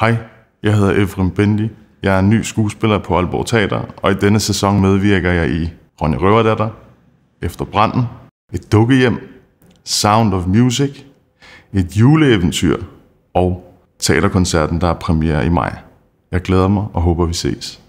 Hej, jeg hedder Efrem Bendy. Jeg er ny skuespiller på Aalborg Teater, og i denne sæson medvirker jeg i Ronny Røverdatter, Efter Branden, Et Dukkehjem, Sound of Music, Et Juleeventyr og teaterkoncerten, der er premiere i maj. Jeg glæder mig og håber, vi ses.